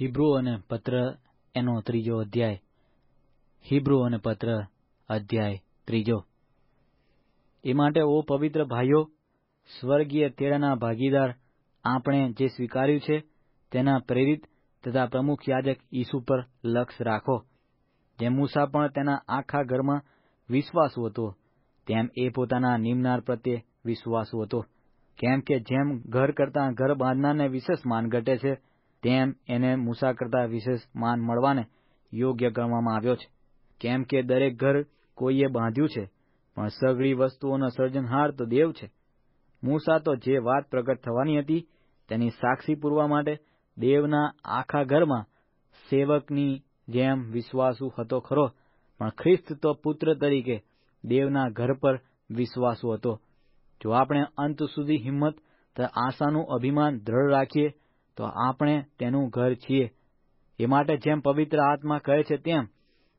હિબ્રુ અને પત્ર એનો ત્રીજો અધ્યાય હિબ્રુ અને પત્ર અધ્યાય ત્રીજો એ માટે ઓ પવિત્ર ભાઈઓ સ્વર્ગીય તેડાના ભાગીદાર આપણે જે સ્વીકાર્યું છે તેના પ્રેરિત તથા પ્રમુખ યાજક ઈસુ પર લક્ષ્ય રાખો જેમ મૂસા પણ તેના આખા ઘરમાં વિશ્વાસુ હતો તેમ એ પોતાના નિમનાર પ્રત્યે વિશ્વાસુ હતો કેમ કે જેમ ઘર કરતાં ઘર બાંધનારને વિશેષ માન ઘટે છે તેમ એને મૂસા કરતા વિશેષ માન મળવાને યોગ્ય ગણવામાં આવ્યો છે કેમ કે દરેક ઘર કોઈએ બાંધ્યું છે પણ સઘળી વસ્તુઓનો સર્જનહાર તો દેવ છે મૂસા તો જે વાત પ્રગટ થવાની હતી તેની સાક્ષી પૂરવા માટે દેવના આખા ઘરમાં સેવકની જેમ વિશ્વાસુ હતો ખરો પણ ખ્રિસ્ત તો પુત્ર તરીકે દેવના ઘર પર વિશ્વાસુ હતો જો આપણે અંત સુધી હિંમત તથા આશાનું અભિમાન દ્રઢ રાખીએ તો આપણે તેનું ઘર છીએ એ માટે જેમ પવિત્ર આત્મા કહે છે તેમ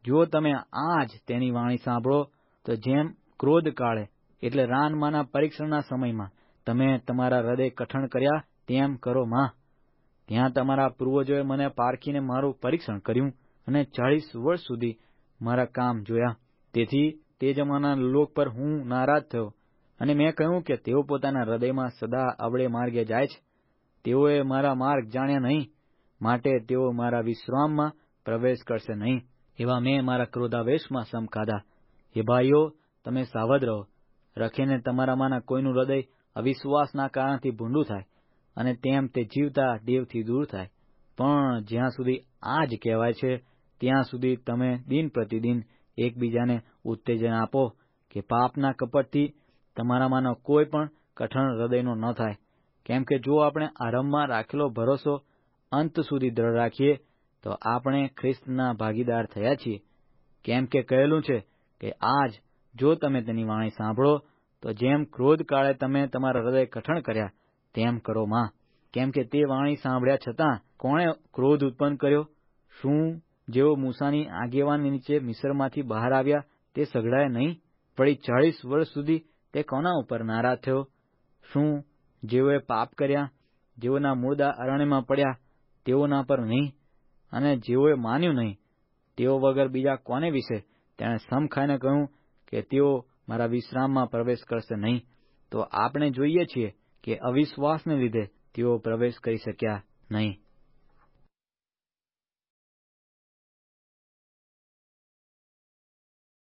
જો તમે આજ તેની વાણી સાંભળો તો જેમ ક્રોધ કાળે એટલે રાનમાના પરીક્ષણના સમયમાં તમે તમારા હૃદય કઠણ કર્યા તેમ કરો માં ત્યાં તમારા પૂર્વજોએ મને પારખીને મારું પરીક્ષણ કર્યું અને ચાળીસ વર્ષ સુધી મારા કામ જોયા તેથી તે જમાના લોક પર હું નારાજ થયો અને મેં કહ્યું કે તેઓ પોતાના હૃદયમાં સદા અવળે માર્ગે જાય છે તેઓએ મારા માર્ગ જાણ્યા નહીં માટે તેઓ મારા વિશ્રામમાં પ્રવેશ કરશે નહીં એવા મેં મારા ક્રોધાવેશમાં સમકાદા હે ભાઈઓ તમે સાવધ રહો રખીને તમારામાંના કોઈનું હૃદય અવિશ્વાસના કારણથી ભૂંડું થાય અને તેમ તે જીવતા દેવથી દૂર થાય પણ જ્યાં સુધી આ જ કહેવાય છે ત્યાં સુધી તમે દિન પ્રતિદિન એકબીજાને ઉત્તેજન આપો કે પાપના કપટથી તમારામાંનો કોઈ પણ કઠણ હૃદયનો ન થાય કેમ કે જો આપણે આરંભમાં રાખેલો ભરોસો અંત સુધી દ્રઢ રાખીએ તો આપણે ખ્રિસ્તના ભાગીદાર થયા છીએ કેમ કે કહેલું છે કે આજ જો તમે તેની વાણી સાંભળો તો જેમ ક્રોધ કાળે તમે તમારા હૃદય કઠણ કર્યા તેમ કરો માં કેમ કે તે વાણી સાંભળ્યા છતાં કોણે ક્રોધ ઉત્પન્ન કર્યો શું જેઓ મૂસાની આગેવાની નીચે મિસરમાંથી બહાર આવ્યા તે સઘળાય નહીં પડી ચાળીસ વર્ષ સુધી તે કોના ઉપર નારાજ થયો શું જેઓએ પાપ કર્યા જેઓના મૂળદા અરણ્યમાં પડ્યા તેઓના પર નહીં અને જેઓએ માન્યું નહીં તેઓ વગર બીજા કોને વિશે તેણે સમ ખાઈને કહ્યું કે તેઓ મારા વિશ્રામમાં પ્રવેશ કરશે નહીં તો આપણે જોઈએ છીએ કે અવિશ્વાસને લીધે તેઓ પ્રવેશ કરી શક્યા નહીં